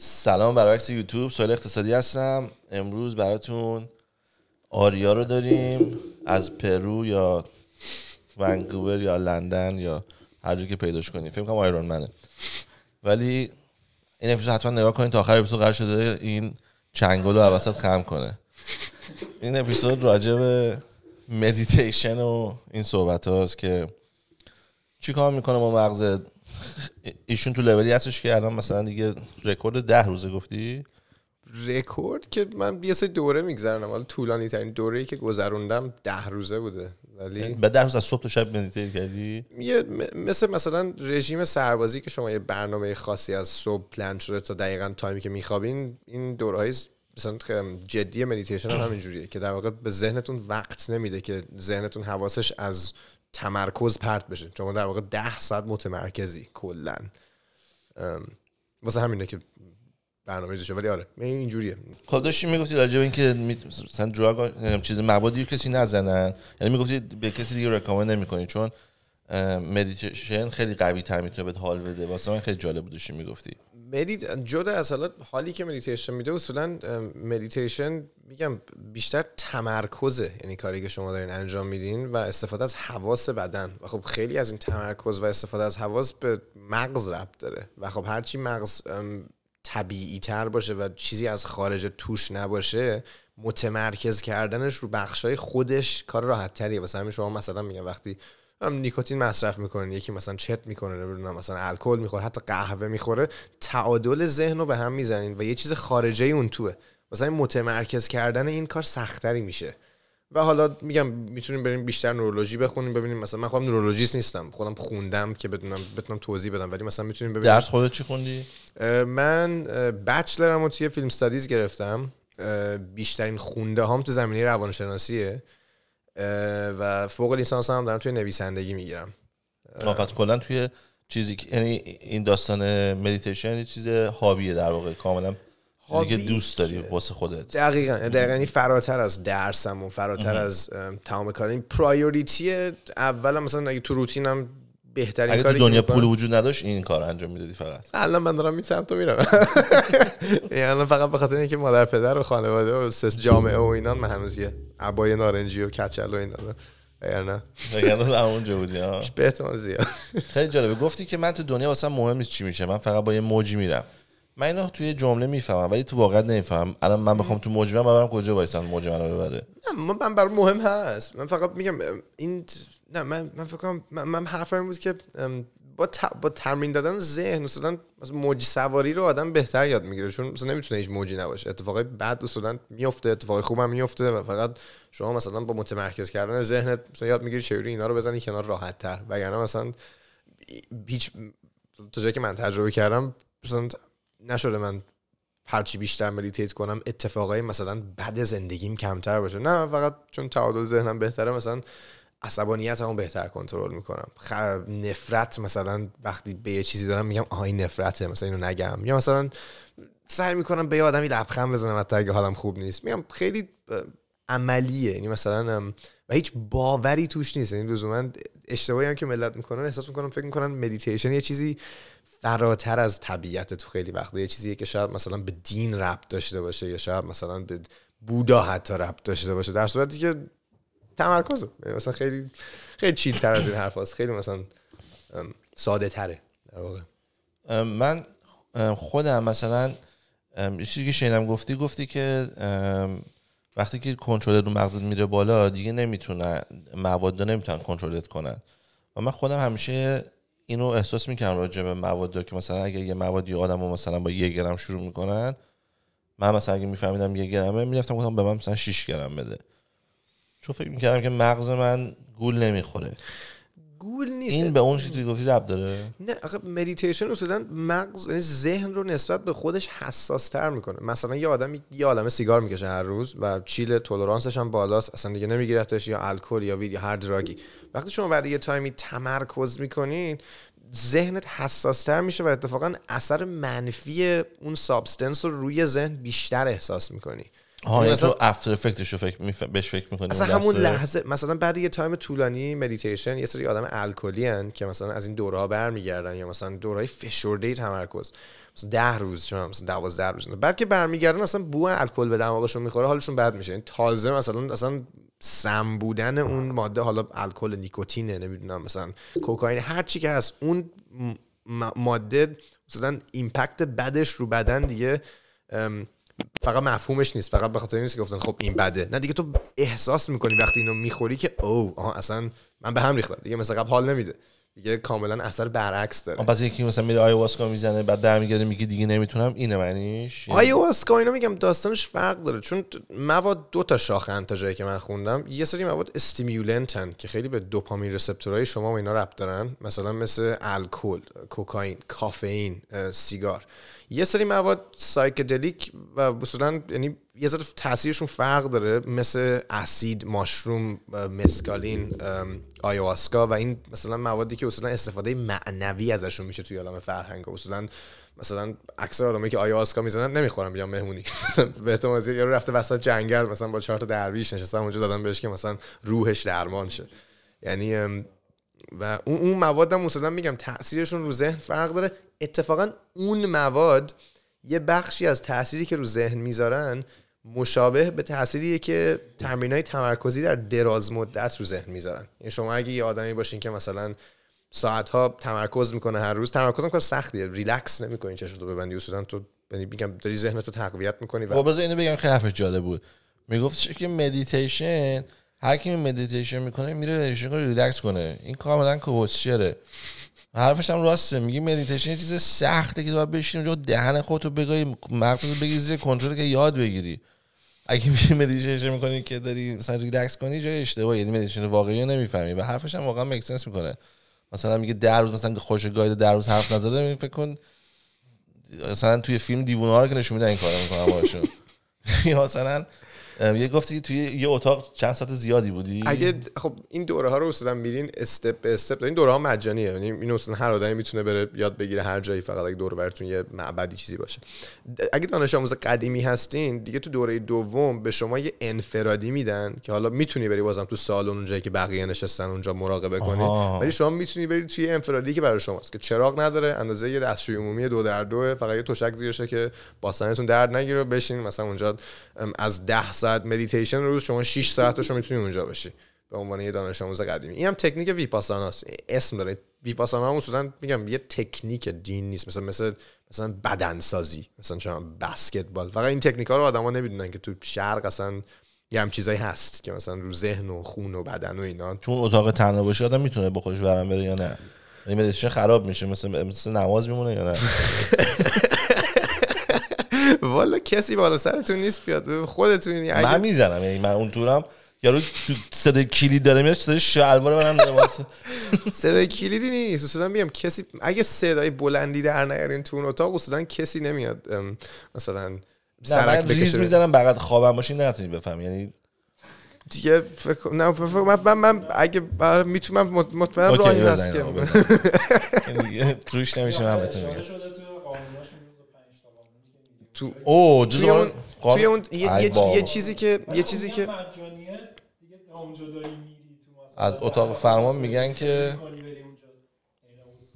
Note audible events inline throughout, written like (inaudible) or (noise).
سلام برعکس یوتیوب سوال اقتصادی هستم امروز براتون آریا رو داریم از پرو یا ونکوور یا لندن یا هر جا که پیداش کنیم فکر کنم آیرون منه ولی این اپیزود حتما نگاه کنید تا آخر اپیزود قرار شده این چنگل رو عوضت خم کنه این اپیزود راجع به مدیتیشن و این صحبت که چی کار میکنه با مغزت ایشون تو لولی هستش که الان مثلا دیگه رکورد ده روزه گفتی رکورد که من یه سری دوره میگذرنم ولی طولانی ترین دوره‌ای که گذروندم ده روزه بوده ولی یعنی به ده روز از صبح تا شب مدیتیت کردی یه مثل مثلا رژیم سربازی که شما یه برنامه خاصی از صبح پلان شده تا دقیقا تایمی که میخوابین این دورهای مثلا جدی مدیتیشن هم همینجوریه که در واقع به ذهنتون وقت نمیده که ذهنتون حواسش از تمرکز پرت بشه شما در واقع ده ساعت متمرکزی کلا واسه همینه که برنامه ریزی ولی آره اینجوریه خب داشتی میگفتی راجع به اینکه مثلا دراگ چیز موادی کسی نزنن یعنی میگفتی به کسی دیگه نمی نمیکنی چون مدیتیشن خیلی قوی تر میتونه بهت حال بده واسه من خیلی جالب بود میگفتی مدید جدا از حالا حالی که مدیتیشن میده اصولا مدیتیشن میگم بیشتر تمرکزه یعنی کاری که شما دارین انجام میدین و استفاده از حواس بدن و خب خیلی از این تمرکز و استفاده از حواس به مغز ربط داره و خب هرچی مغز طبیعی تر باشه و چیزی از خارج توش نباشه متمرکز کردنش رو بخشای خودش کار راحت تریه واسه همین شما مثلا میگم وقتی نیکوتین مصرف میکنه یکی مثلا چت میکنه نمیدونم مثلا الکل میخوره حتی قهوه میخوره تعادل ذهن رو به هم میزنین و یه چیز خارجه اون توه مثلا متمرکز کردن این کار سختری میشه و حالا میگم میتونیم بریم بیشتر نورولوژی بخونیم ببینیم مثلا من خودم نورولوژیست نیستم خودم خوندم که بدونم بتونم توضیح بدم ولی مثلا میتونیم ببینیم درس خودت چی خوندی من بچلرم رو توی فیلم استادیز گرفتم بیشترین خونده هام تو زمینه روانشناسیه و فوق لیسانس هم دارم توی نویسندگی میگیرم فقط کلا توی چیزی یعنی این داستان مدیتیشن یه چیز هابیه در واقع کاملا که دوست داری واسه خودت دقیقا دقیقا این یعنی فراتر از درسم و فراتر از تمام کار این پرایوریتی اول مثلا اگه تو روتینم بهترین اگه کاری دنیا پول وجود نداشت این کار انجام میدادی فقط الان من دارم این رو میرم (laughs) یعنی فقط به خاطر اینکه مادر پدر و خانواده و جامعه و اینان من هنوز عبای نارنجی و کچل و این داره اگر نه اگر اونجا بودی (laughs) به احتمال خیلی جالبه گفتی که من تو دنیا واسه مهم نیست چی میشه من فقط با یه موجی میرم من اینا توی جمله میفهمم ولی تو واقعا نمیفهمم الان من بخوام تو موج برم ببرم کجا وایسم موج منو ببره نه من بر مهم هست من فقط میگم این نه من من فکر کنم من, من حرفم بود که با, ت... با تمرین دادن ذهن اصلا موج سواری رو آدم بهتر یاد میگیره چون مثلا نمیتونه هیچ موجی نباشه اتفاقای بد اصلا میفته اتفاق خوب هم میفته و فقط شما مثلا با متمرکز کردن ذهنت مثلا یاد میگیری چجوری اینا رو بزنی کنار راحت تر وگرنه مثلا هیچ تا جایی که من تجربه کردم مثلا نشده من هرچی بیشتر مدیتیت کنم اتفاقای مثلا بد زندگیم کمتر باشه نه فقط چون تعادل ذهنم بهتره مثلا عصبانیت همون بهتر کنترل میکنم نفرت مثلا وقتی به یه چیزی دارم میگم آهای نفرته مثلا اینو نگم یا مثلا سعی میکنم به یه آدمی لبخند بزنم حتی اگه حالم خوب نیست میگم خیلی عملیه یعنی مثلا و هیچ باوری توش نیست یعنی لزوما اشتباهی هم که ملت میکنن احساس میکنم فکر میکنن مدیتیشن یه چیزی فراتر از طبیعت تو خیلی وقت یه چیزیه که شاید مثلا به دین ربط داشته باشه یا شاید مثلا به بودا حتی ربط داشته باشه در صورتی که تمرکز مثلا خیلی خیلی چیل تر از این حرف هست. خیلی مثلا ساده تره من خودم مثلا یه چیزی که شنیدم گفتی گفتی که وقتی که کنترل رو مغزت میره بالا دیگه نمیتونن مواد نمیتونن کنترلت کنن و من خودم همیشه اینو احساس میکنم راجع به مواد که مثلا اگه یه موادی آدم مثلا با یه گرم شروع میکنن من مثلا اگه میفهمیدم یه گرمه میرفتم گفتم به من مثلا 6 گرم بده چون فکر میکردم که مغز من گول نمیخوره گول نیست این به اون چیزی گفتی رب داره نه آخه مدیتیشن اصولا مغز یعنی ذهن رو نسبت به خودش حساس تر میکنه مثلا یه آدم یه عالمه سیگار میکشه هر روز و چیل تولرانسش هم بالاست اصلا دیگه نمیگیرتش یا الکل یا ویدیو هر دراگی وقتی شما بعد یه تایمی تمرکز میکنین ذهنت تر میشه و اتفاقا اثر منفی اون سابستنس رو روی ذهن بیشتر احساس میکنی آها افتر افکتش رو فکر بهش فکر میکنی اصلا همون لحظه مثلا بعد یه تایم طولانی مدیتیشن یه سری آدم الکلی که مثلا از این دوره ها برمیگردن یا مثلا دورهای فشرده تمرکز مثلا ده روز چون مثلا دوازده روز بعد که برمیگردن اصلا بو الکل به دماغشون میخوره حالشون بد میشه یعنی تازه مثلا اصلا سم بودن اون ماده حالا الکل نیکوتینه نمیدونم مثلا کوکائین هر چی که هست اون ماده مثلا ایمپکت بدش رو بدن دیگه فقط مفهومش نیست فقط به خاطر نیست که گفتن خب این بده نه دیگه تو احساس میکنی وقتی اینو میخوری که او آها اصلا من به هم ریختم دیگه مثل قبل حال نمیده دیگه کاملا اثر برعکس داره پس یکی مثلا میره آیواسکا میزنه بعد برمیگرده میگه دیگه نمیتونم اینه معنیش یعنی آیواسکا اینو میگم داستانش فرق داره چون مواد دو تا شاخه تا جایی که من خوندم یه سری مواد استیمولنتن که خیلی به دوپامین رسپتورهای شما و اینا ربط دارن مثلا مثل الکل کوکائین کافئین سیگار یه سری مواد سایکدلیک و اصولا یعنی یه ذره تاثیرشون فرق داره مثل اسید ماشروم مسکالین آیواسکا و این مثلا موادی که اصولا استفاده معنوی ازشون میشه توی عالم فرهنگ اصولا مثلا اکثر آدمایی که آیواسکا میزنن نمیخورن بیان مهمونی (laughs) به از یارو رفته وسط جنگل مثلا با چهار تا درویش نشسته اونجا دادن بهش که مثلا روحش درمان شه یعنی و اون اون مواد هم مثلا میگم تاثیرشون رو ذهن فرق داره اتفاقا اون مواد یه بخشی از تأثیری که رو ذهن میذارن مشابه به تأثیریه که تمرین های تمرکزی در دراز مدت رو ذهن میذارن یعنی شما اگه یه آدمی باشین که مثلا ساعت ها تمرکز میکنه هر روز تمرکز کار سختیه ریلکس نمیکنی چشم تو ببندی اصولا تو یعنی میگم داری ذهن تو تقویت میکنی و خب اینو بگم خیلی حرفش جالب بود میگفت که مدیتیشن هر کی مدیتیشن میکنه میره انرژی رو ریلکس کنه این کاملا کوچره حرفش هم راسته میگی مدیتیشن چیز سخته که تو باید بشینی اونجا دهن خودت رو بگی مغزت بگی زیر کنترل که یاد بگیری اگه میشه مدیتیشن میکنی که داری مثلا ریلکس کنی جای اشتباهی یعنی مدیتیشن واقعی نمیفهمی و حرفش هم واقعا مکسنس میکنه مثلا میگه در روز مثلا خوش گاید در روز حرف نزده فکر کن مثلا توی فیلم دیوونه ها رو که نشون میدن این کارو میکنن باشون (laughs) یا مثلا یه گفتی توی یه اتاق چند ساعت زیادی بودی اگه خب این دوره ها رو اصولا میرین استپ استپ این دوره ها مجانیه یعنی این اصلا هر آدمی میتونه بره یاد بگیره هر جایی فقط اگه دور براتون یه معبدی چیزی باشه اگه دانش آموز قدیمی هستین دیگه تو دوره دوم به شما یه انفرادی میدن که حالا میتونی بری بازم تو سالن اونجایی که بقیه نشستن اونجا مراقبه کنی ولی شما میتونی بری توی انفرادی که برای شماست که چراغ نداره اندازه یه دستشوی عمومی دو در دو فقط یه تشک زیرشه که باسنتون درد نگیره بشین مثلا اونجا از 10 ساعت مدیتیشن روز شما 6 ساعتش رو میتونی اونجا باشی به عنوان یه دانش آموز قدیمی این هم تکنیک ویپاساناست اسم داره ویپاسانا هم اصولا میگم یه تکنیک دین نیست مثلا مثلا مثلا بدن سازی مثلا شما بسکتبال فقط این تکنیک ها رو آدما نمیدونن که تو شرق اصلا یه هم چیزایی هست که مثلا رو ذهن و خون و بدن و اینا تو اتاق تنها باشی آدم میتونه با خودش بره یا نه این یعنی خراب میشه مثل مثل نماز میمونه یا نه (laughs) کسی بالا سرتون نیست بیاد خودتونی یعنی اگه... من میزنم یعنی من اون تورم یارو صدای کلید داره میاد صدای شلوار منم داره واسه (laughs) صدای کلیدی نیست اصلا میگم کسی اگه صدای بلندی در نیارین تو اون اتاق اصلا کسی نمیاد مثلا سرک بکشه ریز میزنم فقط خوابم باشی نتونی بفهم یعنی دیگه فکر نه من من اگه آره، میتونم مطمئنم راهی هست که (laughs) یعنی (laughs) روش نمیشه من بهتون میگم تو او توی اون, توی اون یه, یه, یه چیزی که یه چیزی که از اتاق فرمان میگن که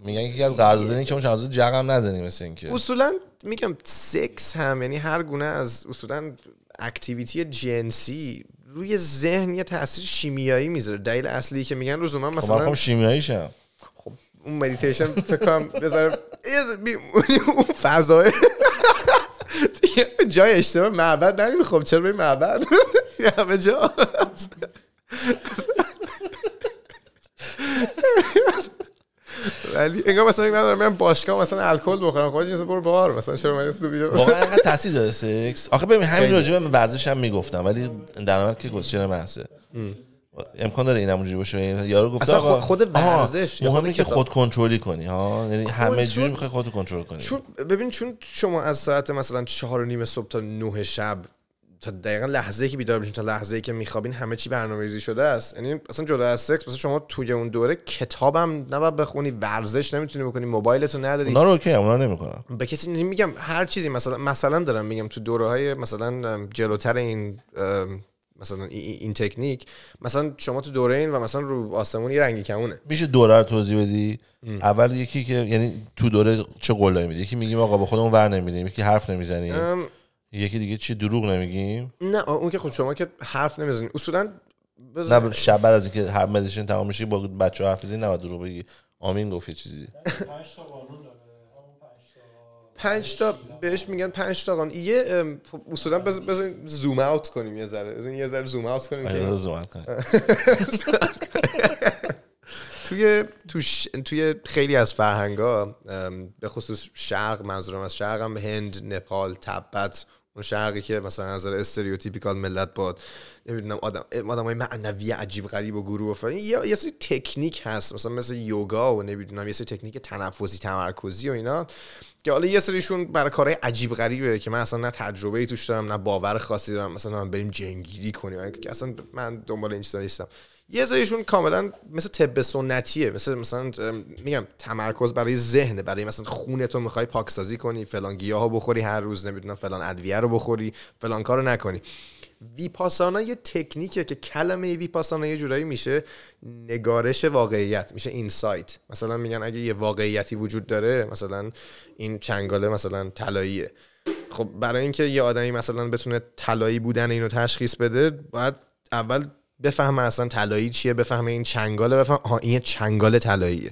میگن که از دادن که اون از جغم نزنی مثل اینکه اصولا میگم سکس هم یعنی هر گونه از اصولا اکتیویتی جنسی روی ذهن یه تاثیر شیمیایی میذاره دلیل اصلی که میگن روز خب، من مثلا خب شیمیایی شم خب اون مدیتیشن فکر کنم بذاره اون فضا (laughs) جای اشتباه معبد نریم خب چرا بریم معبد (laughs) همه جا ولی انگار مثلا من دارم میرم باشگاه مثلا الکل بخورم خودت خب مثلا برو بار مثلا چرا من تو ویدیو. واقعا انقدر تاثیر داره سکس آخه ببین همین راجبه من ورزش هم میگفتم ولی در واقع که گزینه محضه امکان داره این همونجوری باشه یعنی یارو گفت اصلا خود, ورزش مهمه که خود کنترلی کنی ها یعنی همه جوری میخوای خودتو کنترل کنی چون ببین چون شما از ساعت مثلا چهار و نیم صبح تا نه شب تا دقیقا لحظه که بیدار میشین تا لحظه که میخوابین همه چی برنامه‌ریزی شده است یعنی اصلا جدا از سکس مثلا شما توی اون دوره کتابم نباید بخونی ورزش نمیتونی بکنی موبایلتو نداری اونا رو اوکی اونا نمیکنم به کسی نمیگم یعنی هر چیزی مثلا مثلا دارم میگم تو دوره های مثلا جلوتر این مثلا این تکنیک مثلا شما تو دوره این و مثلا رو آسمون یه رنگی کمونه میشه دوره رو توضیح بدی اول یکی که یعنی تو دوره چه قولایی میدی یکی میگیم آقا به خودمون ور نمیدیم یکی حرف نمیزنیم یکی دیگه چی دروغ نمیگیم نه اون که خود خب شما که حرف نمیزنین اصولا نه شب بعد از اینکه هر مدیشن تمام میشه با بچه حرف نه نه دروغ بگی آمین گفت چیزی پنج تا بهش میگن پنج تا قانون یه خب، اصولا بزن زوم اوت کنیم یه ذره بزن یه ذره زوم اوت کنیم آره، که زوم اوت کنیم (laughs) توی توی خیلی از فرهنگا به خصوص شرق منظورم از شرق هم هند نپال تبت اون شرقی که مثلا از نظر استریوتیپیکال ملت باد نمیدونم آدم آدمای معنوی عجیب غریب و گروه و یه،, سری تکنیک هست مثلا مثل یوگا و نمیدونم یه سری تکنیک تنفسی تمرکزی و اینا که حالا یه سریشون برای کارهای عجیب غریبه که من اصلا نه تجربه ای توش دارم نه باور خاصی دارم مثلا بریم جنگیری کنیم اصلا من دنبال این چیزا نیستم یه زایشون کاملا مثل طب سنتیه مثل مثلا میگم تمرکز برای ذهن برای مثلا خونتو میخوای پاکسازی کنی فلان گیاه بخوری هر روز نمیدونم فلان ادویه رو بخوری فلان کارو نکنی ویپاسانا یه تکنیکه که کلمه ویپاسانا یه جورایی میشه نگارش واقعیت میشه اینسایت مثلا میگن اگه یه واقعیتی وجود داره مثلا این چنگاله مثلا طلاییه خب برای اینکه یه آدمی مثلا بتونه طلایی بودن اینو تشخیص بده باید اول بفهمه اصلا طلایی چیه بفهمه این چنگاله بفهم آها این چنگال طلاییه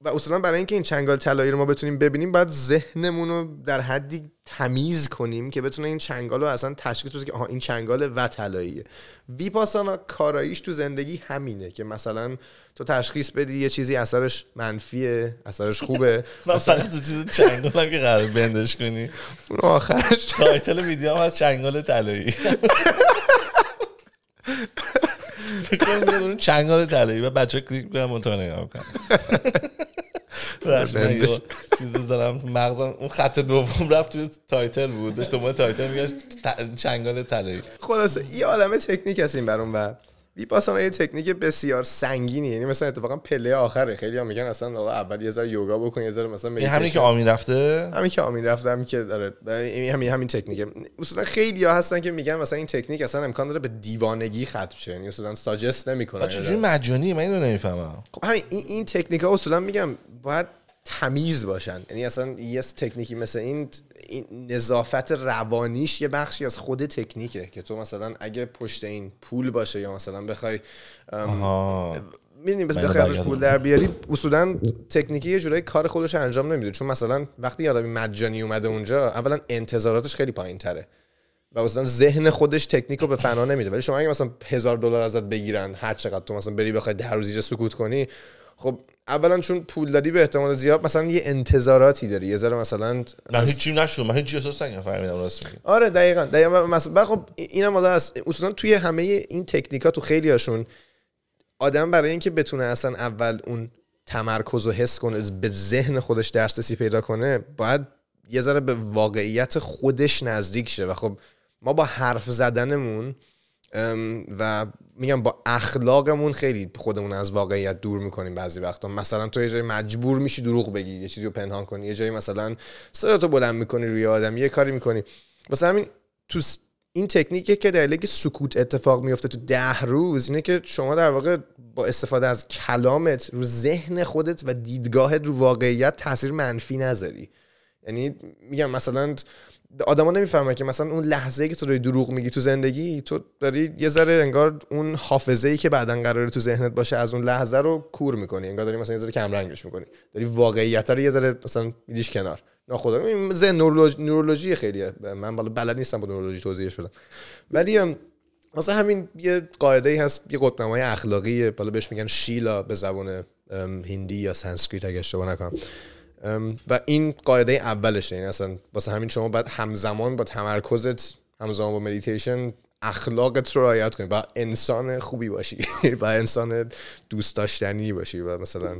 و اصولا برای اینکه این چنگال طلایی رو ما بتونیم ببینیم باید ذهنمون رو در حدی تمیز کنیم که بتونه این چنگال رو اصلا تشخیص بده که آها این چنگال و طلاییه ویپاسانا کاراییش تو زندگی همینه که مثلا تو تشخیص بدی یه چیزی اثرش منفیه اثرش خوبه (laughs) مثلا تو چیز چنگال هم که قرار بندش کنی اون آخرش تایتل ویدیو هم از چنگال طلایی (laughs) چنگال تلایی و بچه کلیک می‌کنم اون نگاه می‌کنم چیز دارم مغزم اون خط دوم رفت توی تایتل بود داشت دنبال تایتل میگشت چنگال طلایی خلاصه یه عالمه تکنیک هست این اون بر ویپاسانا یه تکنیک بسیار سنگینی یعنی مثلا اتفاقا پله آخره خیلی هم میگن اصلا آقا اول یه ذره یوگا بکن یه ذره مثلا این همین که آمین رفته همین که آمین رفته همین که داره همین همین تکنیکه اصولا خیلی ها هستن که میگن مثلا این تکنیک اصلا امکان داره به دیوانگی ختم شه یعنی اصلا ساجست نمیکنن چجوری آره. مجانی من اینو نمیفهمم خب همین این, تکنیک ها میگم باید تمیز باشن یعنی اصلا یه تکنیکی مثل این این نظافت روانیش یه بخشی از خود تکنیکه که تو مثلا اگه پشت این پول باشه یا مثلا بخوای میدونی بس بخوای ازش پول در بیاری اصولا تکنیکی یه جورایی کار خودش انجام نمیده چون مثلا وقتی یه آدمی مجانی اومده اونجا اولا انتظاراتش خیلی پایین تره و اصولا ذهن خودش تکنیک رو به فنا نمیده ولی شما اگه مثلا هزار دلار ازت بگیرن هر چقدر تو مثلا بری بخوای در روز سکوت کنی خب اولا چون پول دادی به احتمال زیاد مثلا یه انتظاراتی داری یه ذره مثلا من هیچ نشد من هیچ احساس راست میگی آره دقیقاً دقیقاً مثلا خب اینم حالا اصولا توی همه این تکنیکا تو خیلی هاشون آدم برای اینکه بتونه اصلا اول اون تمرکز و حس کنه به ذهن خودش دسترسی پیدا کنه باید یه ذره به واقعیت خودش نزدیک شه و خب ما با حرف زدنمون و میگم با اخلاقمون خیلی خودمون از واقعیت دور میکنیم بعضی وقتا مثلا تو یه جایی مجبور میشی دروغ بگی یه چیزی رو پنهان کنی یه جایی مثلا تو بلند میکنی روی آدم یه کاری میکنی مثلا همین تو این تکنیکه که در سکوت اتفاق میفته تو ده روز اینه که شما در واقع با استفاده از کلامت رو ذهن خودت و دیدگاهت رو واقعیت تاثیر منفی نذاری یعنی میگم مثلا آدما نمیفهمن که مثلا اون لحظه که تو داری دروغ میگی تو زندگی تو داری یه ذره انگار اون حافظه ای که بعدا قراره تو ذهنت باشه از اون لحظه رو کور میکنی انگار داری مثلا یه ذره کم رنگش میکنی داری واقعیت رو یه ذره مثلا میدیش کنار ناخدا این ذهن نورولوژی, نورولوژی خیلیه من بالا بلد نیستم با نورولوژی توضیحش بدم ولی مثلا همین یه قاعده ای هست یه قطبنمای اخلاقی بالا بهش میگن شیلا به زبان هندی یا سانسکریت اگه اشتباه نکنم و این قاعده اولشه این یعنی اصلا واسه همین شما باید همزمان با تمرکزت همزمان با مدیتیشن اخلاقت رو رعایت کنی و انسان خوبی باشی (laughs) و انسان دوست داشتنی باشی و مثلا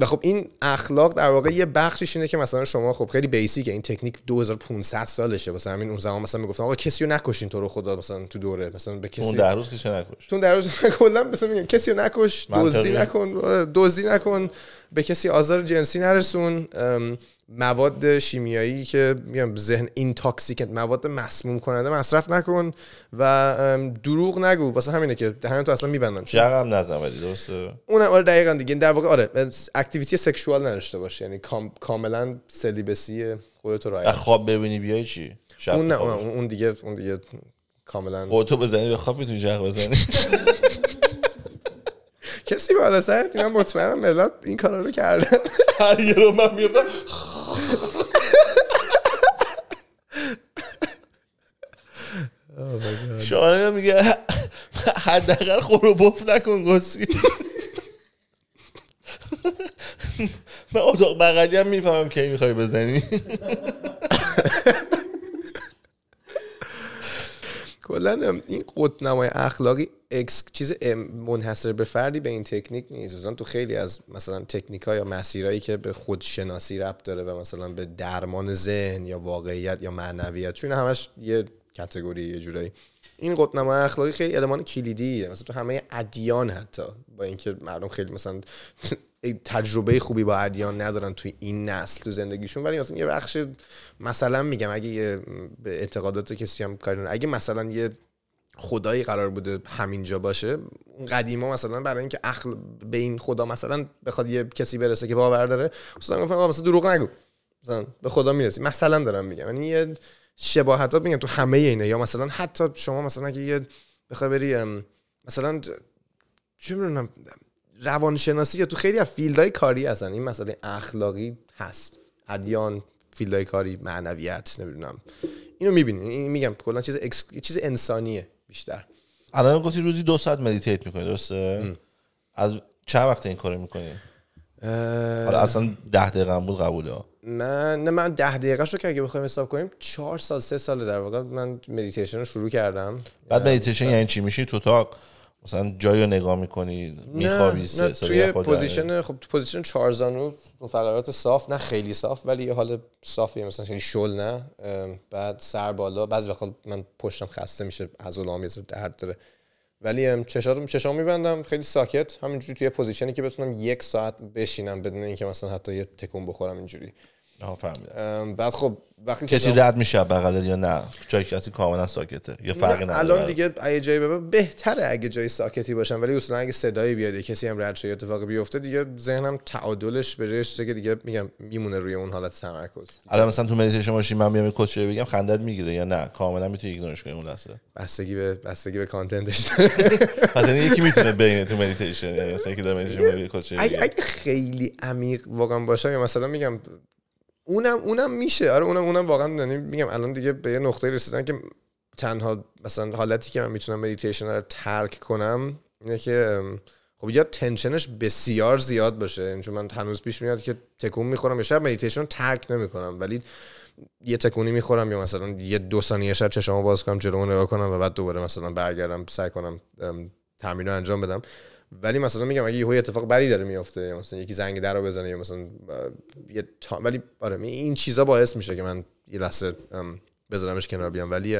و خب این اخلاق در واقع یه بخشش اینه که مثلا شما خب خیلی بیسیکه این تکنیک 2500 سالشه واسه همین اون زمان مثلا میگفتن آقا کسی رو نکشین تو رو خدا مثلا تو دوره مثلا به کسی اون در روز کسی نکش تو در روز کلا مثلا میگن کسی رو نکش (laughs) دزدی نکن آره، دزدی نکن به کسی آزار جنسی نرسون مواد شیمیایی که میگم ذهن تاکسیکت مواد مسموم کننده مصرف نکن و دروغ نگو واسه همینه که دهن تو اصلا میبندن شغم نزن ولی درسته اونم آره دقیقا دیگه در واقع آره اکتیویتی سکشوال نداشته باشه یعنی کاملا سلیبسی خودت رو خواب ببینی بیای چی اون اون دیگه اون دیگه کاملا خودتو بزنی به خواب میتونی شغ بزنی (laughs) کسی بالا سر من مطمئنم ملت این کارا رو کرده هر یه رو من میفتم شانه میگه حداقل خورو خب بف نکن گسی من اتاق بغلی هم میفهمم کی میخوای بزنی این قطنمای اخلاقی اکس چیز منحصر به فردی به این تکنیک نیست مثلا تو خیلی از مثلا تکنیک ها یا مسیرهایی که به خودشناسی ربط داره و مثلا به درمان ذهن یا واقعیت یا معنویت چون همش یه کتگوری یه جورایی این قطنما اخلاقی خیلی المان کلیدیه مثلا تو همه ادیان حتی با اینکه مردم خیلی مثلا تجربه خوبی با ادیان ندارن توی این نسل تو زندگیشون ولی مثلا یه بخش مثلا میگم اگه به اعتقادات کسی هم کاری اگه مثلا یه خدایی قرار بوده همینجا باشه اون قدیما مثلا برای اینکه اخل به این خدا مثلا بخواد یه کسی برسه که باور داره مثلا گفتن مثلا دروغ نگو مثلا به خدا میرسی مثلا دارم میگم یعنی یه شباهت ها میگم تو همه اینه یا مثلا حتی شما مثلا اگه یه بخوای بری مثلا چه روانشناسی یا تو خیلی از فیلدهای کاری هستن این مسئله اخلاقی هست ادیان فیلدهای کاری معنویت نمیدونم اینو میبینین این میگم کلا چیز اکس... چیز انسانیه بیشتر الان گفتی روزی دو ساعت مدیتیت میکنی درسته از چه وقت این کارو میکنی حالا اصلا ده دقیقه هم بود قبوله من نه من ده دقیقه شو که اگه بخوایم حساب کنیم چهار سال سه سال در واقع من مدیتیشن رو شروع کردم بعد مدیتیشن یعنی چی میشی تو تاک مثلا جایی رو نگاه میکنی میخوابی سه توی پوزیشن خب تو پوزیشن چارزانو فقرات صاف نه خیلی صاف ولی یه حال صافیه مثلا خیلی شل نه بعد سر بالا بعضی وقت من پشتم خسته میشه از از یه درد داره ولی چشام چشام میبندم خیلی ساکت همینجوری توی پوزیشنی که بتونم یک ساعت بشینم بدون اینکه مثلا حتی یه تکون بخورم اینجوری بعد خب وقتی کسی رد میشه بغل یا نه جای کسی کاملا ساکته یا فرقی نداره الان دیگه اگه جای به بهتره اگه جای ساکتی باشم ولی اصلا اگه صدایی بیاد کسی هم رد شه اتفاقی بیفته دیگه ذهنم تعادلش به جایش که دیگه میگم میمونه روی اون حالت تمرکز الان مثلا تو مدیتیشن باشی من میام کوچه بگم خندت میگیره یا نه کاملا میتونی ایگنورش کنی اون لحظه بستگی به بستگی به کانتنتش (laughs) یعنی یعنی مثلا یکی میتونه بین تو مدیتیشن یعنی مثلا اگه خیلی عمیق واقعا باشه یا مثلا میگم اونم اونم میشه آره اونم اونم واقعا یعنی میگم الان دیگه به یه نقطه رسیدن که تنها مثلا حالتی که من میتونم مدیتیشن رو ترک کنم اینه که خب یا تنشنش بسیار زیاد باشه یعنی چون من هنوز پیش میاد که تکون میخورم یا شب مدیتیشن رو ترک نمیکنم ولی یه تکونی میخورم یا مثلا یه دو ثانیه شب چشمو باز کنم جلو نگاه کنم و بعد دوباره مثلا برگردم سعی کنم تمرین رو انجام بدم ولی مثلا میگم اگه یه اتفاق بری داره میفته یا مثلا یکی زنگ در رو بزنه یا مثلا یه تا... ولی آره این چیزا باعث میشه که من یه لحظه بذارمش کنار بیام ولی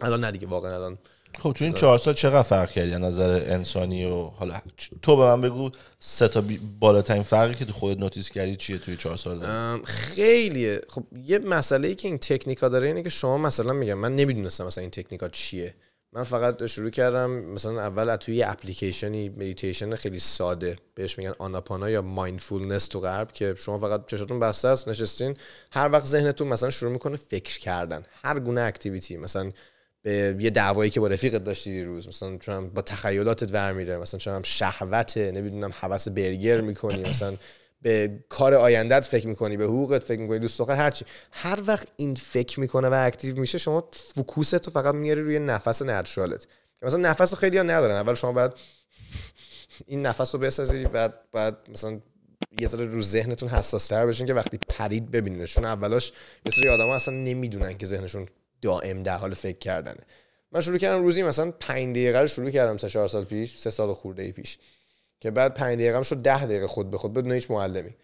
الان نه دیگه واقعا الان خب تو این چهار سال چقدر فرق کردی از نظر انسانی و حالا تو به من بگو سه تا بالاترین فرقی که تو خودت نوتیس کردی چیه توی چهار سال خیلیه خب یه مسئله ای که این تکنیکا داره اینه که شما مثلا میگم من نمیدونستم مثلا این تکنیکا چیه من فقط شروع کردم مثلا اول از توی اپلیکیشنی مدیتیشن خیلی ساده بهش میگن آناپانا یا مایندفولنس تو غرب که شما فقط چشاتون بسته است نشستین هر وقت ذهنتون مثلا شروع میکنه فکر کردن هر گونه اکتیویتی مثلا به یه دعوایی که با رفیقت داشتی دیروز مثلا چون با تخیلاتت ور میره مثلا چون هم شهوته نمیدونم حواس برگر میکنی مثلا به کار آیندت فکر میکنی به حقوقت فکر میکنی دوست دختر هرچی هر وقت این فکر میکنه و اکتیو میشه شما فوکوست رو فقط میاری روی نفس نترالت مثلا نفس رو خیلی ها ندارن اول شما باید این نفس رو بسازی بعد بعد مثلا یه ذره رو ذهنتون حساس تر بشین که وقتی پرید ببینید چون اولاش یه سری ها اصلا نمیدونن که ذهنشون دائم در حال فکر کردنه من شروع کردم روزی مثلا 5 دقیقه رو شروع کردم سه چهار سال پیش سه سال خورده ای پیش که بعد 5 دقیقه شد 10 دقیقه خود به خود بدون هیچ معلمی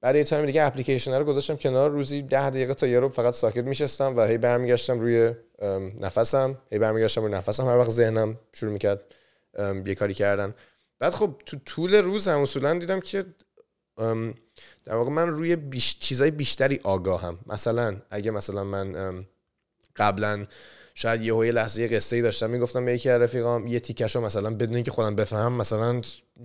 بعد یه تایم دیگه اپلیکیشن رو گذاشتم کنار روزی 10 دقیقه تا یه رو فقط ساکت میشستم و هی برمیگشتم روی نفسم هی برمیگشتم روی نفسم هر وقت ذهنم شروع میکرد یه کاری کردن بعد خب تو طول روز هم اصولا دیدم که در واقع من روی بیش... چیزای بیشتری آگاهم مثلا اگه مثلا من قبلا شاید یهو یه لحظه یه قصه ای داشتم میگفتم به یکی رفیقام یه تیکشو مثلا بدون اینکه خودم بفهمم. مثلا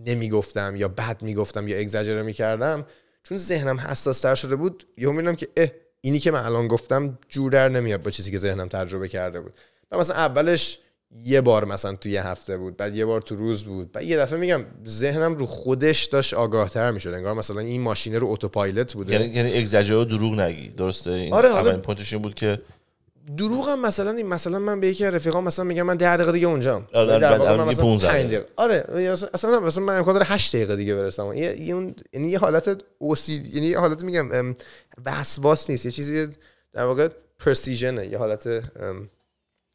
نمیگفتم یا بد میگفتم یا اگزاجر میکردم چون ذهنم حساس تر شده بود یهو میبینم که اه اینی که من الان گفتم جور در نمیاد با چیزی که ذهنم تجربه کرده بود و مثلا اولش یه بار مثلا تو یه هفته بود بعد یه بار تو روز بود بعد یه دفعه میگم ذهنم رو خودش داشت آگاهتر میشد انگار مثلا این ماشینه رو اتوپایلوت بوده یعنی یعنی دروغ نگی درسته این آره، بود که دروغ هم مثلا این مثلا من به یکی رفیقام مثلا میگم من 10 دقیقه دیگه اونجام آره بله، من دقیقه آره اصلا مثلا من امکان داره 8 دقیقه دیگه برسم یه یعنی یه حالت اوسی یعنی یه حالت میگم وسواس نیست یه چیزی در واقع پرسیژنه یه حالت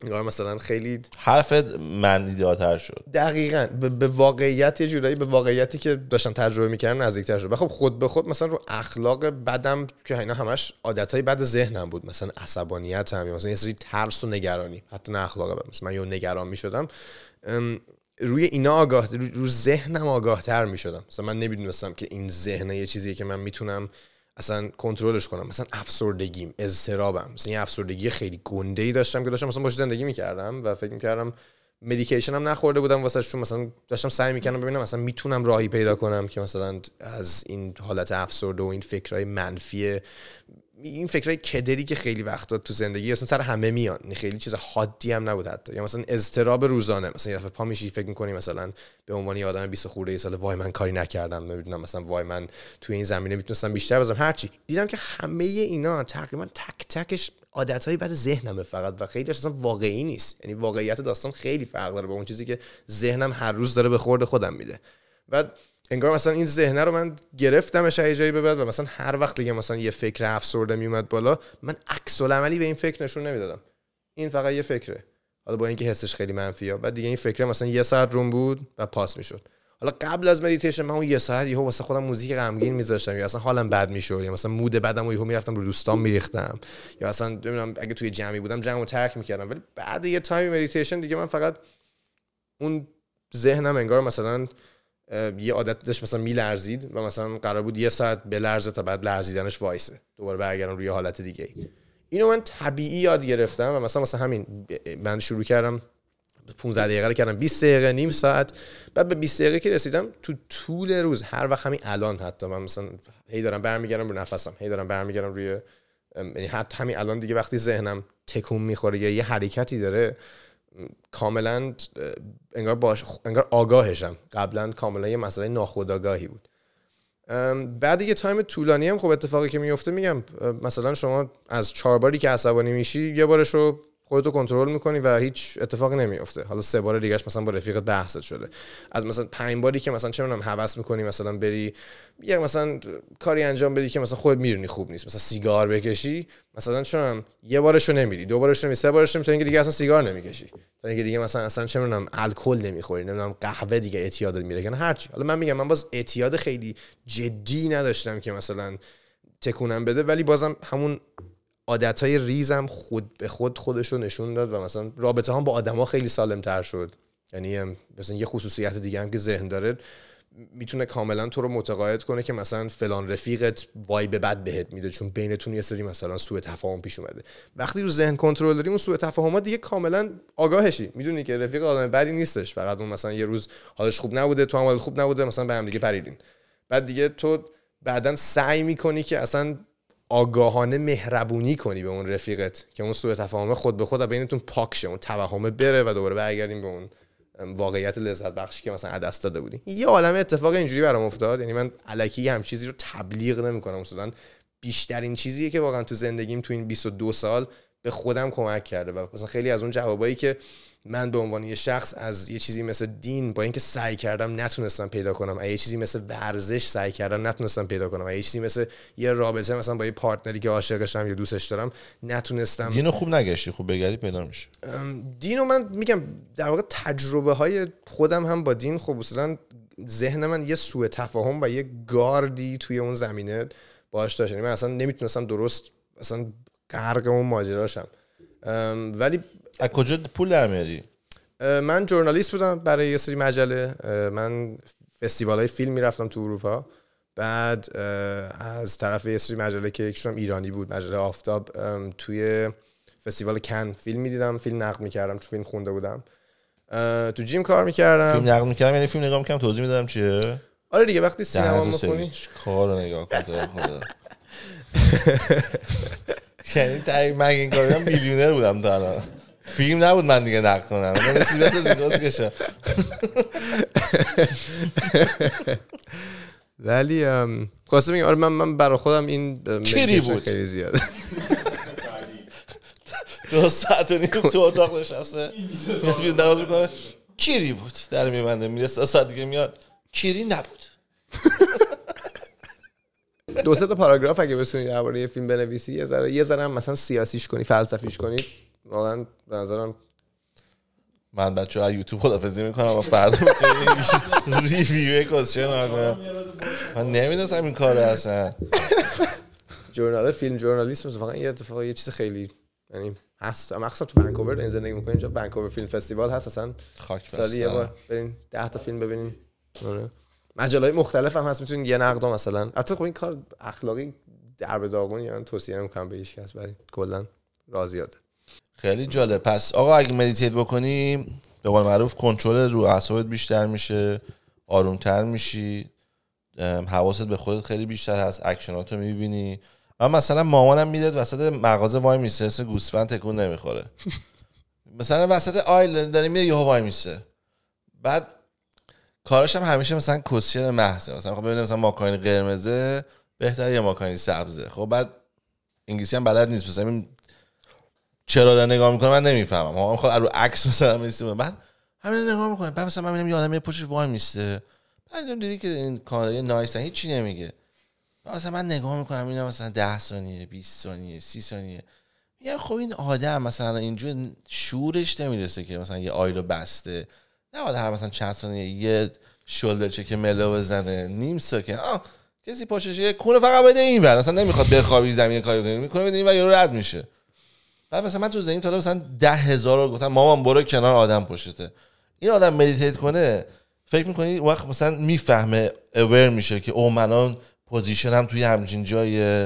انگار مثلا خیلی حرفت معنیدارتر شد دقیقا به, واقعیت یه جورایی به واقعیتی که داشتم تجربه میکردم نزدیکتر شد خب خود به خود مثلا رو اخلاق بدم که اینا همش عادتهای بد ذهنم بود مثلا عصبانیت هم مثلا یه سری ترس و نگرانی حتی نه اخلاق بد مثلا من یه نگران میشدم روی اینا آگاه رو ذهنم آگاه تر میشدم مثلا من نمیدونستم که این ذهن یه چیزیه که من میتونم اصلا کنترلش کنم مثلا افسردگیم اضطرابم مثلا یه افسردگی خیلی گنده ای داشتم که داشتم مثلا باش زندگی میکردم و فکر میکردم مدیکیشن هم نخورده بودم واسه چون مثلا داشتم سعی میکردم ببینم مثلا میتونم راهی پیدا کنم که مثلا از این حالت افسرده و این فکرهای منفی این فکرای کدری که خیلی وقتا تو زندگی اصلا سر همه میان یعنی خیلی چیز حادی هم نبود حتی یا مثلا اضطراب روزانه مثلا یه دفعه پا میشی فکر میکنی مثلا به عنوان یه آدم 20 خورده سال وای من کاری نکردم نمیدونم مثلا وای من توی این زمینه میتونستم بیشتر بزنم هرچی دیدم که همه اینا تقریبا تک تکش عادتهایی بعد ذهنمه فقط و خیلی اصلا واقعی نیست یعنی واقعیت داستان خیلی فرق داره با اون چیزی که ذهنم هر روز داره به خورد خودم میده و انگار مثلا این ذهنه رو من گرفتم از جایی به بعد و مثلا هر وقت دیگه مثلا یه فکر افسرده میومد بالا من عکس عملی به این فکر نشون نمیدادم این فقط یه فکره حالا با اینکه حسش خیلی منفیه بعد دیگه این فکره مثلا یه ساعت روم بود و پاس میشد حالا قبل از مدیتیشن من اون یه ساعت یهو واسه خودم موزیک غمگین میذاشتم یا اصلا حالم بد میشد یا مثلا مود بدم و یهو میرفتم رو دوستان میریختم یا اصلا نمیدونم اگه توی جمعی بودم جمعو ترک میکردم ولی بعد یه تایم مدیتیشن دیگه من فقط اون ذهنم انگار مثلا یه عادت داشت مثلا میلرزید و مثلا قرار بود یه ساعت بلرزه تا بعد لرزیدنش وایسه دوباره برگردم روی حالت دیگه اینو من طبیعی یاد گرفتم و مثلا مثلا همین من شروع کردم 15 دقیقه رو کردم 20 دقیقه نیم ساعت بعد به 20 دقیقه که رسیدم تو طول روز هر وقت همین الان حتی من مثلا هی دارم برمیگردم رو نفسم هی دارم برمیگردم روی یعنی حتی همین الان دیگه وقتی ذهنم تکون میخوره یا یه حرکتی داره کاملا انگار, باش انگار آگاهشم قبلا کاملا یه مسئله ناخودآگاهی بود بعد یه تایم طولانی هم خب اتفاقی که میفته میگم مثلا شما از چهار باری که عصبانی میشی یه بارش رو خودتو کنترل میکنی و هیچ اتفاقی نمیفته حالا سه بار دیگهش مثلا با رفیقت بحثت شده از مثلا پنج باری که مثلا چه میدونم هوس میکنی مثلا بری یا مثلا کاری انجام بدی که مثلا خودت میرونی خوب نیست مثلا سیگار بکشی مثلا هم یه بارشو نمیری دو بارش نمیری سه بارش نمیری دیگه اصلا سیگار نمیکشی تا اینکه دیگه مثلا اصلا چه میدونم الکل نمیخوری نمیدونم قهوه دیگه اعتیادت میره یعنی هر هرچی حالا من میگم من باز اعتیاد خیلی جدی نداشتم که مثلا تکونم بده ولی بازم همون عادت های ریزم خود به خود خودش رو نشون داد و مثلا رابطه هم با آدما خیلی سالم تر شد یعنی مثلا یه خصوصیت دیگه هم که ذهن داره میتونه کاملا تو رو متقاعد کنه که مثلا فلان رفیقت وای به بد بهت میده چون بینتون یه سری مثلا سوء تفاهم پیش اومده وقتی رو ذهن کنترل داری اون سوء تفاهمات دیگه کاملا آگاهشی میدونی که رفیق آدم بدی نیستش فقط اون مثلا یه روز حالش خوب نبوده تو هم خوب نبوده مثلا به هم دیگه پریدین بعد دیگه تو بعدا سعی میکنی که اصلا آگاهانه مهربونی کنی به اون رفیقت که اون سوء تفاهم خود به خود بینتون پاک شه اون توهمه بره و دوباره برگردیم به اون واقعیت لذت بخشی که مثلا دست داده بودیم یه عالم اتفاق اینجوری برام افتاد یعنی من الکی هم چیزی رو تبلیغ نمیکنم اصلا بیشترین چیزیه که واقعا تو زندگیم تو این 22 سال به خودم کمک کرده و مثلا خیلی از اون جوابایی که من به عنوان یه شخص از یه چیزی مثل دین با اینکه سعی کردم نتونستم پیدا کنم یه چیزی مثل ورزش سعی کردم نتونستم پیدا کنم یه چیزی مثل یه رابطه مثلا با یه پارتنری که عاشقشم یا دوستش دارم نتونستم دینو خوب نگشتی خوب بگردی پیدا میشه دینو من میگم در واقع تجربه های خودم هم با دین خب اصلا ذهن من یه سوء تفاهم و یه گاردی توی اون زمینه باش داشت یعنی من اصلا نمیتونستم درست اصلا غرق اون ماجراشم ولی از کجا پول در میاری من جورنالیست بودم برای یه سری مجله من فستیوال های فیلم میرفتم تو اروپا بعد از طرف یه سری مجله که هم ایرانی بود مجله آفتاب توی فستیوال کن فیلم میدیدم فیلم نقد میکردم تو فیلم خونده بودم تو جیم کار میکردم فیلم نقد میکردم یعنی فیلم نگاه میکردم توضیح میدادم چیه آره دیگه وقتی سینما میخونی کار رو نگاه کن (laughs) یعنی مگه این کارم میلیونر بودم تا الان فیلم نبود من دیگه نقد کنم یعنی (laughs) ولی خواسته میگم آره من من برا خودم این کری بود خیلی زیاد (laughs) دو ساعت و نیم تو اتاق نشسته (laughs) کری کیری بود در میبنده میرسه ساعت دیگه میاد کری نبود دو سه تا پاراگراف اگه بتونی درباره یه فیلم بنویسی یه ذره یه ذره مثلا سیاسیش کنی فلسفیش کنی واقعا به نظرم من بچه ها یوتیوب خدافزی میکنم و فردا (laughs) ریویو کوسچن من نمیدونستم این کار اصلا جورنال فیلم جورنالیسم واقعا یه اتفاق یه چیز خیلی یعنی هست اصلا تو ونکوور این زندگی میکنین اینجا ونکوور فیلم فستیوال هست اصلا خاک سالی یه بار برین 10 تا فیلم ببینین آره. مجله مختلف هم هست میتونین یه نقد مثلا اصلا خب این کار اخلاقی در به داغون توصیه نمیکنم به هیچ کس ولی کلا راضی خیلی جالب پس آقا اگه مدیتیت بکنی به قول معروف کنترل رو اعصابت بیشتر میشه آرومتر میشی حواست به خودت خیلی بیشتر هست اکشناتو میبینی من مثلا مامانم میداد وسط مغازه وای میسه اسم گوسفند تکون نمیخوره مثلا وسط آیل داره میره یه وای میسه بعد کارش هم همیشه مثلا کسیر محضه مثلا خب ببینیم مثلا ماکاین قرمزه بهتر یه ماکاین سبزه خب بعد انگلیسی هم بلد نیست مثلا چرا داره نگاه میکنه من نمیفهمم من خود رو عکس مثلا میسیم بعد همین نگاه میکنه بعد مثلا من یه آدم یه پشتش وای میسته بعد دیدی که این کانادایی نایس هیچی نمیگه مثلا من نگاه میکنم اینا مثلا 10 ثانیه 20 ثانیه 30 ثانیه میگم خب این آدم مثلا اینجور شورش نمیرسه که مثلا یه آیلو بسته نه هر مثلا چند ثانیه یه شولدر که ملو بزنه نیم ساکه آه کسی پاشش یه کونه فقط بده این بر اصلا نمیخواد بخوابی زمین کاری کنه میکنه بده این و یه رد میشه بعد مثلا من تو زنیم تا مثلا ده هزار رو گفتم مامان برو کنار آدم پشته این آدم مدیتیت کنه فکر میکنی وقت مثلا میفهمه اور میشه که او منان هم توی همچین جایه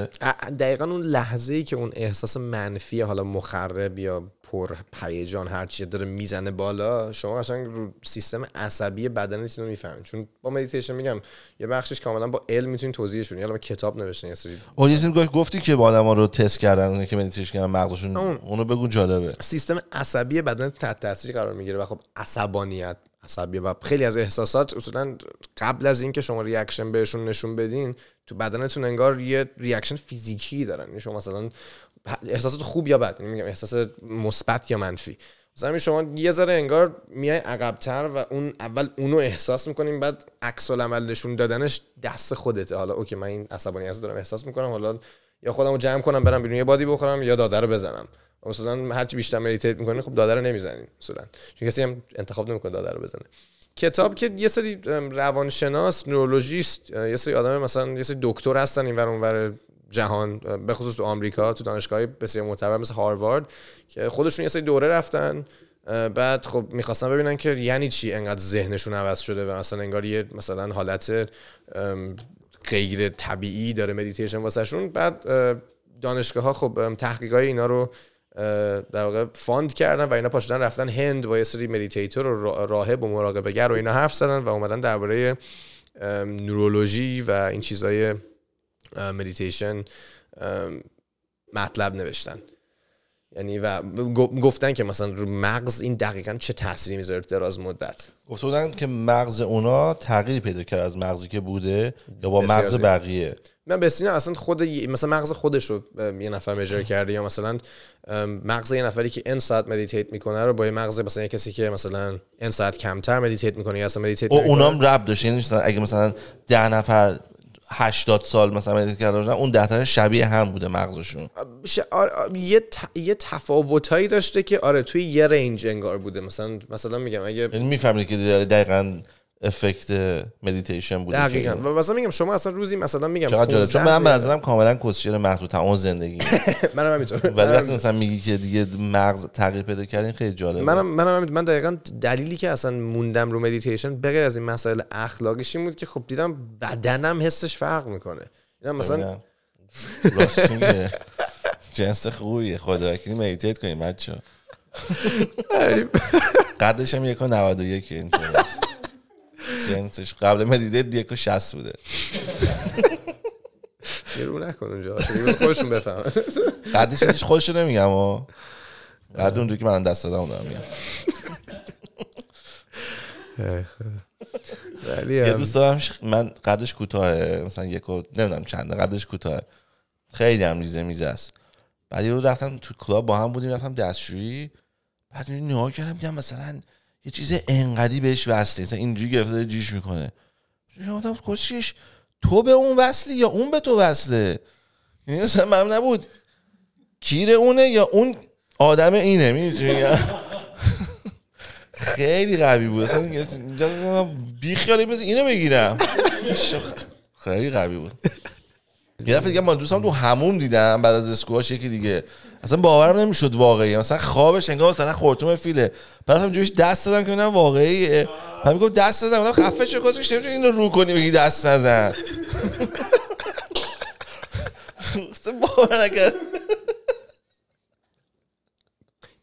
دقیقا اون لحظه ای که اون احساس منفی حالا مخرب یا پر پیجان هر چی داره میزنه بالا شما قشنگ رو سیستم عصبی بدنتون رو میفهمید چون با مدیتیشن میگم یه بخشش کاملا با علم میتونین توضیحش بدین حالا کتاب نوشتن یه سری اون گفتی که با آدما رو تست کردن اون که مدیتیشن کردن مغزشون اون. اونو بگو جالبه سیستم عصبی بدن تحت تاثیر قرار میگیره و خب عصبانیت عصبی و خیلی از احساسات اصولا قبل از اینکه شما ریاکشن بهشون نشون بدین تو بدنتون انگار یه ریاکشن فیزیکی دارن یعنی شما مثلا احساسات خوب یا بد میگم احساس مثبت یا منفی مثلا شما یه ذره انگار میای عقبتر و اون اول اونو احساس میکنیم بعد عکس العمل نشون دادنش دست خودته حالا اوکی من این از دارم احساس میکنم حالا یا خودم جمع کنم برم بیرون یه بادی بخورم یا داده رو بزنم مثلا هرچی بیشتر مدیتیت میکنی خب داده رو نمیزنی مثلا چون کسی هم انتخاب نمیکنه داده رو بزنه کتاب که یه سری روانشناس نورولوژیست یه سری آدم مثلا یه سری دکتر هستن این اونور جهان به خصوص تو آمریکا تو دانشگاهی بسیار معتبر مثل هاروارد که خودشون یه سری دوره رفتن بعد خب میخواستن ببینن که یعنی چی انقدر ذهنشون عوض شده و مثلا انگار یه مثلا حالت غیر طبیعی داره مدیتیشن واسهشون بعد دانشگاه ها خب تحقیق های اینا رو در واقع فاند کردن و اینا پاشدن رفتن هند با یه سری مدیتیتور و راهب و مراقبگر و اینا حرف زدن و اومدن درباره نورولوژی و این چیزای مدیتیشن مطلب نوشتن یعنی و گفتن که مثلا رو مغز این دقیقا چه تاثیری میذاره دراز مدت گفته بودن که مغز اونا تغییر پیدا کرد از مغزی که بوده یا با مغز بقیه من بسیار اصلا خود مثلا مغز خودش رو یه نفر مجر کرده یا مثلا مغز یه نفری که این ساعت مدیتیت میکنه رو با یه مغز مثلا کسی که مثلا ان ساعت کمتر مدیتیت میکنه یا اصلا مدیتیت اونام رب داشت یعنی اگه مثلا ده نفر 80 سال مثلا مدیت کرده اون ده شبیه هم بوده مغزشون یه, ت... یه تفاوتایی داشته که آره توی یه رنج انگار بوده مثلا مثلا میگم اگه یعنی میفهمید که دقیقا افکت مدیتیشن بود دقیقاً و مثلا میگم شما اصلا روزی مثلا میگم چون من به نظرم کاملا کسشر محدود تمام زندگی (laughs) منم همینطور ولی وقتی مثلا میگی که دیگه مغز تغییر پیدا کردین خیلی جالبه منم منم من دقیقاً دلیلی که اصلا موندم رو مدیتیشن بغیر از این مسائل اخلاقیش این بود که خب دیدم بدنم حسش فرق میکنه دیدم مثلا جنس خوبیه خدا کنی مدیتیت کنیم بچا قدش هم 1.91 اینطوریه جنسش قبل دیده دیگه 60 بوده گرو نکن اونجا خودشون بفهم. قدش هیچ خودشو نمیگم و قد اونجا که من دست دادم دارم میگم خب. یه دوست دارم من قدش کوتاهه مثلا یک نمیدونم چنده قدش کوتاه خیلی هم ریزه میزه است بعد یه رفتم تو کلاب با هم بودیم رفتم دستشویی بعد نگاه کردم دیدم مثلا یه چیز انقدی بهش وصله مثلا اینجوری گرفته جیش میکنه شما کشکش تو به اون وصلی یا اون به تو وصله یعنی اصلا معلوم نبود کیر اونه یا اون آدم اینه میدونی خیلی قوی بود اصلا بی خیالی اینو بگیرم خیلی قوی بود یه دفعه دیگه من دوستم تو هموم دیدم بعد از اسکواش یکی دیگه اصلا باورم نمیشد واقعی مثلا خوابش انگار مثلا خورتوم فیله بعدم جوش دست دادم که ببینم واقعیه بعد میگفت دست دادم گفتم خفه شو گذاشت نمیتونی اینو رو کنی بگی دست نزن (laughs) باور نکرد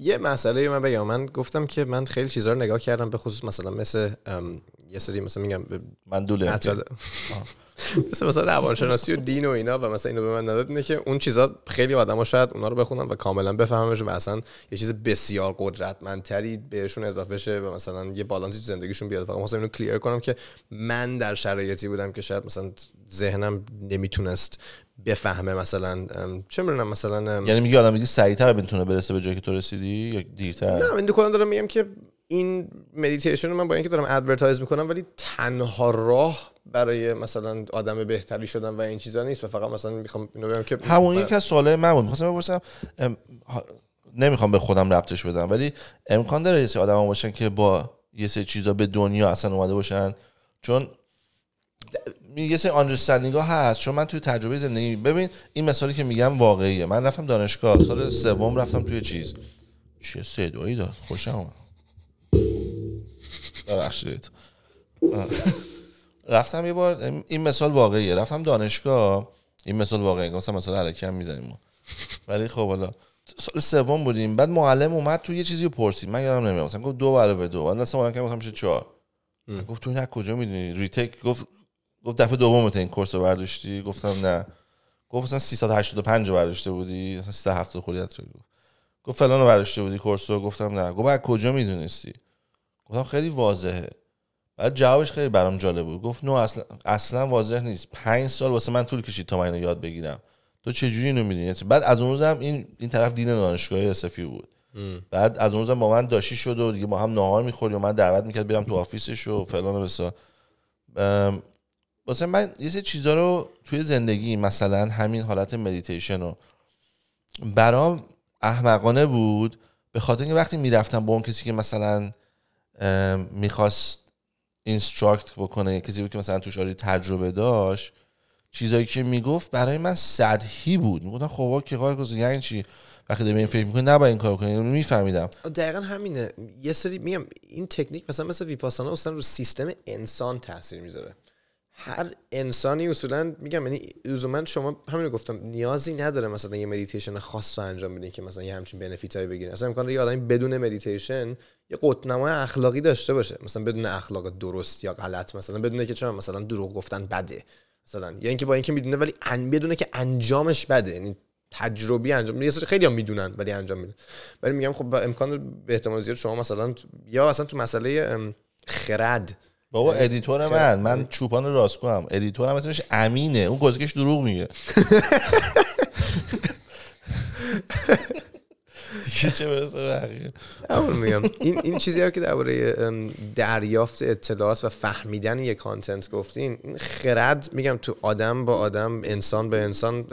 یه مسئله من بگم من گفتم که من خیلی چیزها رو نگاه کردم به خصوص مثلا مثل یه سری مثلا میگم من دوله مثل مثلا روانشناسی و دین و اینا و مثلا اینو به من نداد اینه که اون چیزا خیلی ها شاید اونا رو بخونم و کاملا بفهمش و اصلا یه چیز بسیار قدرتمندتری بهشون اضافه شه و مثلا یه بالانسی تو زندگیشون بیاد فقط مثلا اینو کلیر کنم که من در شرایطی بودم که شاید مثلا ذهنم نمیتونست بفهمه مثلا چه میدونم مثلا یعنی میگه آدم میگه سریعتر میتونه برسه به جایی که تو رسیدی یا دیرتر نه من کلا دارم میگم که این مدیتیشن رو من با اینکه دارم ادورتایز میکنم ولی تنها راه برای مثلا آدم بهتری شدن و این چیزا نیست و فقط مثلا میخوام اینو بگم که همون یک از سوالای من بود میخواستم بپرسم نمیخوام به خودم ربطش بدم ولی امکان داره یه سری آدم باشن که با یه سری چیزا به دنیا اصلا اومده باشن چون یه سری آندرستندینگ ها هست چون من توی تجربه زندگی ببین این مثالی که میگم واقعیه من رفتم دانشگاه سال سوم رفتم توی چیز چه صدایی داد خوشم اومد ببخشید رفتم یه بار این مثال واقعیه رفتم دانشگاه این مثال واقعیه مثلا مثال علکی هم میزنیم ولی خب حالا سال سوم بودیم بعد معلم اومد تو یه چیزی رو پرسید من یادم نمیاد مثلا گفت دو برابر دو بعد مثلا من گفتم چه چهار گفت تو نه کجا میدونی ریتک گفت گفت دفعه تو این کورس رو برداشتی گفتم نه گفت مثلا 385 رو برداشته بودی مثلا 370 خوریت رو گفت گفت فلان رو برداشته بودی کورس رو گفتم نه گفت بعد کجا میدونستی گفتم خیلی واضحه بعد جوابش خیلی برام جالب بود گفت نو اصلا, اصلا واضح نیست 5 سال واسه من طول کشید تا من اینو یاد بگیرم تو چه جوری اینو میدونی یعنی بعد از اون روزم این این طرف دین دانشگاهی اسفی بود ام. بعد از اون روزم با من داشی شد و دیگه با هم ناهار میخوریم و من دعوت میکرد برم تو آفیسش و فلان و بسا واسه من یه سری چیزا رو توی زندگی مثلا همین حالت مدیتیشن رو برام احمقانه بود به خاطر اینکه وقتی میرفتم با اون کسی که مثلا میخواست اینستراکت بکنه یه کسی بود که مثلا توش آری تجربه داشت چیزایی که میگفت برای من سدهی بود میگفتم خب که قای یعنی چی وقتی به این فکر میکنی نباید این کار کنی میفهمیدم دقیقا همینه یه سری میگم این تکنیک مثلا مثل ویپاسانا اصلا رو سیستم انسان تاثیر میذاره هر انسانی اصولا میگم یعنی لزوما شما همین گفتم نیازی نداره مثلا یه مدیتیشن خاص رو انجام بدین که مثلا یه همچین بنفیت هایی بگیرین مثلا امکان داره یه آدمی بدون مدیتیشن یه قطنمای اخلاقی داشته باشه مثلا بدون اخلاق درست یا غلط مثلا بدون که چرا مثلا دروغ گفتن بده مثلا یا اینکه با اینکه میدونه ولی ان بدونه که انجامش بده یعنی تجربی انجام یه خیلی هم میدونن ولی انجام میدن ولی میگم خب امکان به احتمال زیاد شما مثلا یا اصلا تو مسئله خرد بابا یعنی ادیتور من من یعنی چوپان راستگو هم ادیتور هم اسمش امینه اون گزگش دروغ میگه چه این این چیزی که درباره دریافت اطلاعات و فهمیدن یک کانتنت گفتین این خرد میگم تو آدم با آدم انسان به انسان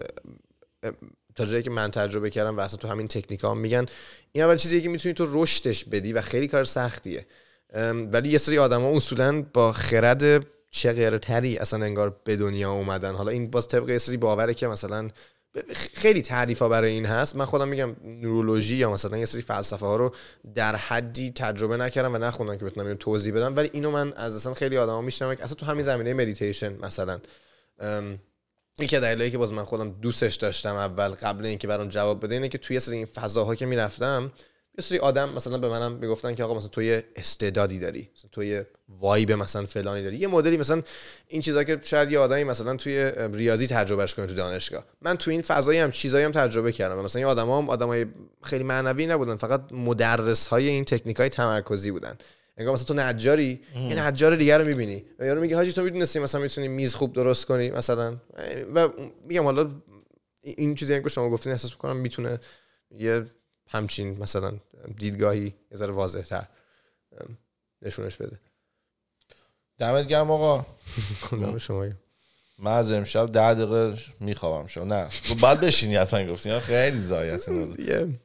تا جایی که من تجربه کردم و اصلا تو همین تکنیک ها میگن این اول چیزیه که میتونی تو رشدش بدی و خیلی کار سختیه ولی یه سری آدم ها اصولا با خرد چغرتری اصلا انگار به دنیا اومدن حالا این باز طبق یه سری باوره که مثلا خیلی تعریف ها برای این هست من خودم میگم نورولوژی یا مثلا یه سری فلسفه ها رو در حدی تجربه نکردم و نخوندم که بتونم اینو توضیح بدم ولی اینو من از اصلا خیلی آدما میشنم که اصلا تو همین زمینه مدیتیشن مثلا که دلایلی که باز من خودم دوستش داشتم اول قبل اینکه برام جواب بده اینه که توی سری این فضاها که میرفتم یه سری آدم مثلا به منم میگفتن که آقا مثلا تو یه استعدادی داری مثلا تو یه وایب مثلا فلانی داری یه مدلی مثلا این چیزا که شاید یه آدمی مثلا توی ریاضی تجربهش کنه تو دانشگاه من تو این فضایی هم چیزایی هم تجربه کردم مثلا این آدما هم آدمای خیلی معنوی نبودن فقط مدرس های این تکنیک های تمرکزی بودن انگار مثلا تو نجاری این نجار دیگه رو میبینی یارو میگه حاجی تو میدونستی مثلا میتونی میز خوب درست کنی مثلا و میگم حالا این چیزی که شما گفتین احساس میکنم میتونه یه همچین مثلا دیدگاهی یه ذره واضح تر نشونش بده دمت گرم آقا خودم شما من از امشب ده دقیقه میخوابم شب نه بعد بشینی حتما گفتی خیلی زایی هست این خیلی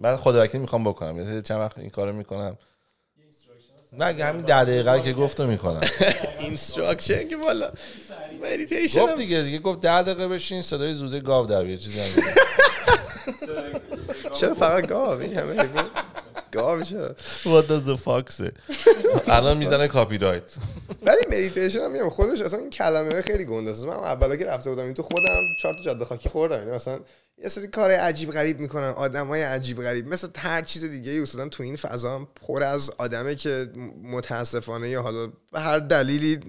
من خود وقتی میخوام بکنم چند وقت این کارو میکنم نه همین ده دقیقه که گفتو میکنم اینستراکشن (laughs) که والا گفت دیگه دیگه گفت ده دقیقه بشین صدای زوزه گاو در بیاد چیزی (laughs) (laughs) چرا فقط گاوی همه گاوی چرا what does the fuck say الان میزنه کاپی رایت ولی مدیتیشن هم میگم خودش اصلا این کلمه خیلی گنده است من اولا که رفته بودم این تو خودم چهار تا جاده خاکی خوردم یعنی یه سری کار عجیب غریب میکنن های عجیب غریب مثل هر چیز دیگه ای اصلا تو این فضا پر از آدمه که متاسفانه یا حالا به هر دلیلی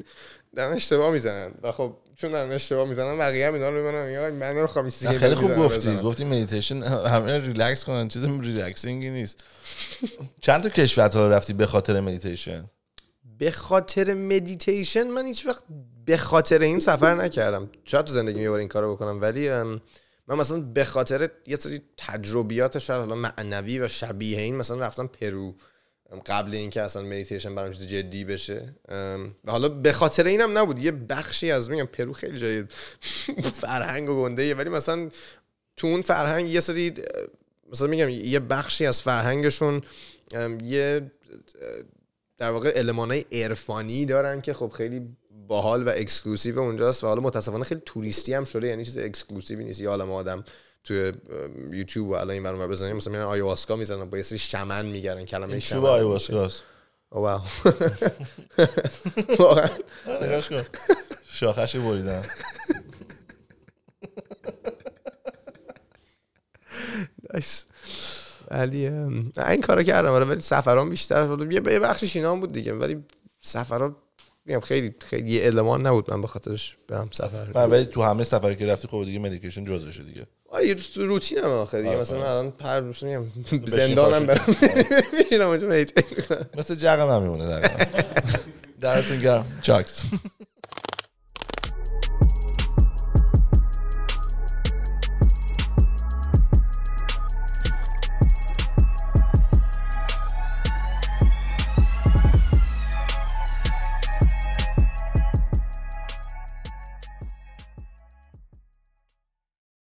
دارن اشتباه میزنن و خب چون دارن اشتباه میزنن بقیه هم اینا رو میبینن یا من رو خواهم خیلی خوب گفتی گفتی مدیتیشن همه ریلکس کنن چیز ریلکسینگی نیست چند تا کشورت ها رفتی به خاطر مدیتیشن به خاطر مدیتیشن من هیچ وقت به خاطر این سفر نکردم شاید تو زندگی یه این کارو بکنم ولی من مثلا به خاطر یه سری تجربیات شاید حالا معنوی و شبیه این مثلا رفتم پرو قبل اینکه اصلا مدیتیشن برام چیز جدی بشه و حالا به خاطر اینم نبود یه بخشی از میگم پرو خیلی جای (laughs) فرهنگ و گنده ولی مثلا تو اون فرهنگ یه سری مثلا میگم یه بخشی از فرهنگشون یه در واقع المانای عرفانی دارن که خب خیلی باحال و اکسکلوسیو اونجاست و حالا متاسفانه خیلی توریستی هم شده یعنی چیز اکسکلوسیوی نیست یه عالم آدم توی یوتیوب و الان این برنامه بزنیم مثلا میرن آیواسکا میزنن با یه سری شمن میگردن کلمه این چوب آیواسکاست واو (laughs) واقعا آره، نگاش کن شاخش بریدن نایس ولی این کارا کردم آره، ولی ولی سفران بیشتر بود یه بخشش اینا بود دیگه ولی سفران میگم خیلی خیلی المان نبود من به خاطرش برم سفر ولی تو همه سفری که رفتی خب دیگه مدیکیشن جزء شد دیگه آره روتینم آخه دیگه آره، مثلا آره. الان پر میشم زندانم برم میشینم اونجا میت مثل جقم هم میمونه در (laughs) درتون گرم چاکس